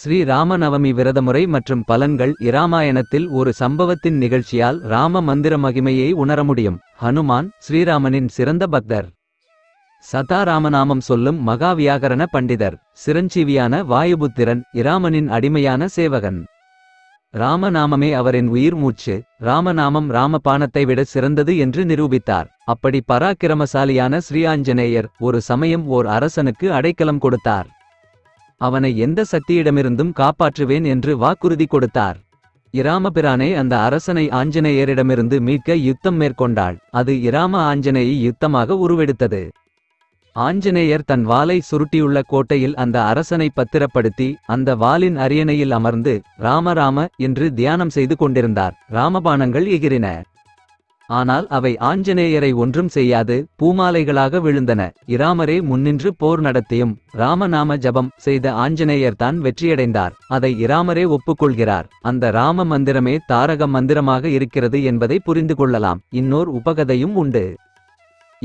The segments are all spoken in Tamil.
ஸ்ரீ ராமநவமி விரதமுறை மற்றும் பலன்கள் இராமாயணத்தில் ஒரு சம்பவத்தின் நிகழ்ச்சியால் ராம மந்திர மகிமையை உணர முடியும் ஹனுமான் ஸ்ரீராமனின் சிறந்த பக்தர் சதாராமநாமம் சொல்லும் மகாவியாகரண பண்டிதர் சிரஞ்சீவியான வாயுபுத்திரன் இராமனின் அடிமையான சேவகன் ராமநாமமே அவரின் உயிர் மூச்சு ராமநாமம் ராமபானத்தை விட சிறந்தது என்று நிரூபித்தார் அப்படி பராக்கிரமசாலியான ஸ்ரீஆஞ்சநேயர் ஒரு சமயம் ஓர் அரசனுக்கு அடைக்கலம் கொடுத்தார் அவனை எந்த சக்தியிடமிருந்தும் காப்பாற்றுவேன் என்று வாக்குறுதி கொடுத்தார் இராமபிரானே அந்த அரசனை ஆஞ்சநேயரிடமிருந்து மீட்க யுத்தம் மேற்கொண்டாள் அது இராம ஆஞ்சநேயி யுத்தமாக உருவெடுத்தது ஆஞ்சநேயர் தன் வாளை சுருட்டியுள்ள கோட்டையில் அந்த அரசனை பத்திரப்படுத்தி அந்த வாளின் அரியணையில் அமர்ந்து ராமராம என்று தியானம் செய்து கொண்டிருந்தார் ராமபானங்கள் எகிரின ஆனால் அவை ஆஞ்சநேயரை ஒன்றும் செய்யாது பூமாலைகளாக விழுந்தன இராமரே முன்னின்று போர் நடத்தியும் ராமநாம ஜபம் செய்த ஆஞ்சநேயர் தான் வெற்றியடைந்தார் அதை இராமரே ஒப்புக்கொள்கிறார் அந்த ராம மந்திரமே தாரக மந்திரமாக இருக்கிறது என்பதை புரிந்து கொள்ளலாம் இன்னோர் உபகதையும் உண்டு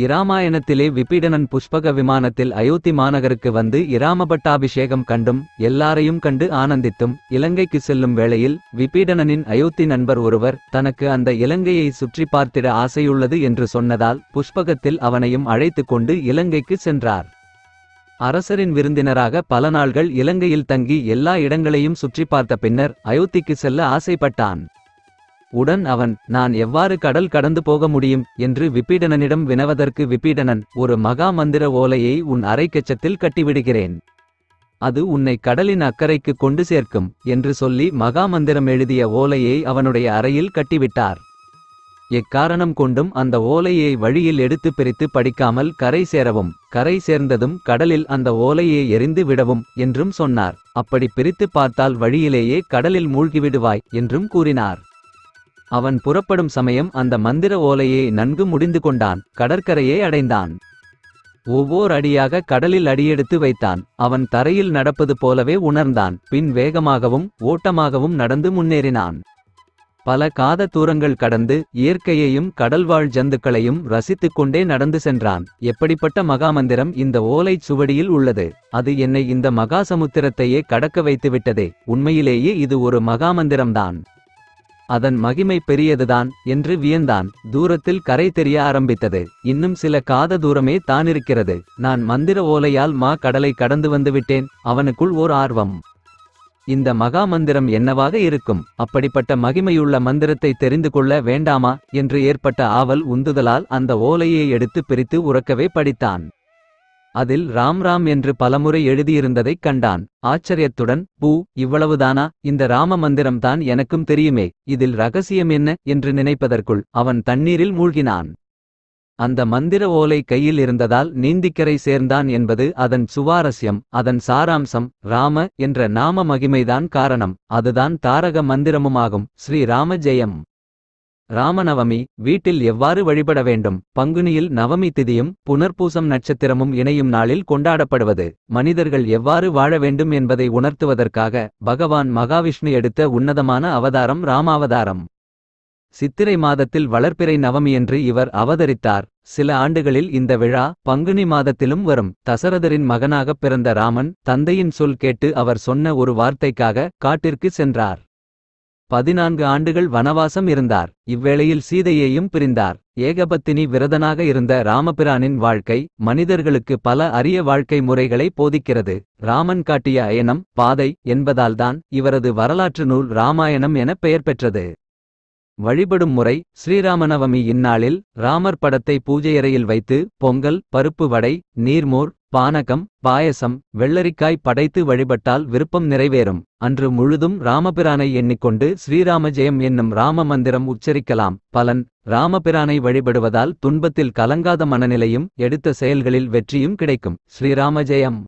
இராமாயணத்திலே விபீடனன் புஷ்பக விமானத்தில் அயோத்தி மாநகருக்கு வந்து இராமபட்டாபிஷேகம் கண்டும் எல்லாரையும் கண்டு ஆனந்தித்தும் இலங்கைக்கு செல்லும் வேளையில் விபீடனனின் அயோத்தி நண்பர் ஒருவர் தனக்கு அந்த இலங்கையை சுற்றி பார்த்திட ஆசையுள்ளது என்று சொன்னதால் புஷ்பகத்தில் அவனையும் அழைத்து கொண்டு இலங்கைக்கு சென்றார் அரசரின் விருந்தினராக பல நாள்கள் இலங்கையில் தங்கி எல்லா இடங்களையும் சுற்றி பார்த்த பின்னர் அயோத்திக்கு செல்ல ஆசைப்பட்டான் உடன் அவன் நான் எவ்வாறு கடல் கடந்து போக முடியும் என்று விப்பீடனனிடம் வினவதற்கு விப்பீடனன் ஒரு மகா மந்திர ஓலையை உன் அரைக்கச்சத்தில் கட்டிவிடுகிறேன் அது உன்னை கடலின் அக்கறைக்கு கொண்டு சேர்க்கும் என்று சொல்லி மகாமந்திரம் எழுதிய ஓலையை அவனுடைய அறையில் கட்டிவிட்டார் எக்காரணம் கொண்டும் அந்த ஓலையை வழியில் எடுத்து பிரித்து படிக்காமல் கரை சேரவும் கரை சேர்ந்ததும் கடலில் அந்த ஓலையை எரிந்து விடவும் என்றும் சொன்னார் அப்படி பிரித்து பார்த்தால் வழியிலேயே கடலில் மூழ்கிவிடுவாய் என்றும் கூறினார் அவன் புறப்படும் சமயம் அந்த மந்திர ஓலையை நன்கு முடிந்து கொண்டான் கடற்கரையை அடைந்தான் ஒவ்வோர் அடியாக கடலில் அடியெடுத்து வைத்தான் அவன் தரையில் நடப்பது போலவே உணர்ந்தான் பின் வேகமாகவும் ஓட்டமாகவும் நடந்து முன்னேறினான் பல காத தூரங்கள் கடந்து இயற்கையையும் கடல்வாழ் ஜந்துக்களையும் ரசித்துக் கொண்டே நடந்து சென்றான் எப்படிப்பட்ட மகாமந்திரம் இந்த ஓலைச் சுவடியில் உள்ளது அது என்னை இந்த மகாசமுத்திரத்தையே கடக்க வைத்துவிட்டதே உண்மையிலேயே இது ஒரு மகாமந்திரம்தான் அதன் மகிமை பெரியதுதான் என்று வியந்தான் தூரத்தில் கரை தெரிய ஆரம்பித்தது இன்னும் சில காத தூரமே தானிருக்கிறது நான் மந்திர ஓலையால் மா கடலை கடந்து வந்துவிட்டேன் அவனுக்குள் ஓர் ஆர்வம் இந்த மகா மந்திரம் என்னவாக இருக்கும் அப்படிப்பட்ட மகிமையுள்ள மந்திரத்தை தெரிந்து கொள்ள வேண்டாமா என்று ஏற்பட்ட ஆவல் உந்துதலால் அந்த ஓலையை எடுத்து பிரித்து உறக்கவே படித்தான் அதில் ராம் ராம் என்று பலமுறை எழுதியிருந்ததைக் கண்டான் ஆச்சரியத்துடன் பூ இவ்வளவுதானா இந்த ராம மந்திரம்தான் எனக்கும் தெரியுமே இதில் ரகசியம் என்ன என்று நினைப்பதற்குள் அவன் தண்ணீரில் மூழ்கினான் அந்த மந்திர ஓலை கையில் இருந்ததால் நீந்திக்கரை சேர்ந்தான் என்பது அதன் சுவாரஸ்யம் அதன் சாராம்சம் ராம என்ற நாம மகிமைதான் காரணம் அதுதான் தாரக மந்திரமுமாகும் ஸ்ரீ ஜெயம் ராமநவமி வீட்டில் எவ்வாறு வழிபட வேண்டும் பங்குனியில் நவமி திதியும் புனர்பூசம் நட்சத்திரமும் இணையும் நாளில் கொண்டாடப்படுவது மனிதர்கள் எவ்வாறு வாழ வேண்டும் என்பதை உணர்த்துவதற்காக பகவான் மகாவிஷ்ணு எடுத்த உன்னதமான அவதாரம் ராமாவதாரம் சித்திரை மாதத்தில் வளர்ப்பிறை நவமியன்று இவர் அவதரித்தார் சில ஆண்டுகளில் இந்த விழா பங்குனி மாதத்திலும் வரும் தசரதரின் மகனாகப் பிறந்த ராமன் தந்தையின் சொல் கேட்டு அவர் சொன்ன ஒரு வார்த்தைக்காக காட்டிற்கு சென்றார் பதினான்கு ஆண்டுகள் வனவாசம் இருந்தார் இவ்வேளையில் சீதையையும் பிரிந்தார் ஏகபத்தினி விரதனாக இருந்த ராமபிரானின் வாழ்க்கை மனிதர்களுக்கு பல அரிய வாழ்க்கை முறைகளை போதிக்கிறது ராமன் காட்டிய அயனம் பாதை என்பதால்தான் இவரது வரலாற்று நூல் ராமாயணம் என பெயர் பெற்றது வழிபடும் முறை ஸ்ரீராமநவமி இந்நாளில் ராமர் படத்தை பூஜையறையில் வைத்து பொங்கல் பருப்பு வடை நீர்மோர் பானகம் பாயசம் வெள்ளரிக்காய் படைத்து வழிபட்டால் விருப்பம் நிறைவேறும் அன்று முழுதும் ராமபிரானை எண்ணிக்கொண்டு ஸ்ரீராமஜெயம் என்னும் ராம மந்திரம் உச்சரிக்கலாம் பலன் ராமபிரானை வழிபடுவதால் துன்பத்தில் கலங்காத மனநிலையும் எடுத்த செயல்களில் வெற்றியும் கிடைக்கும் ஸ்ரீராமஜெயம்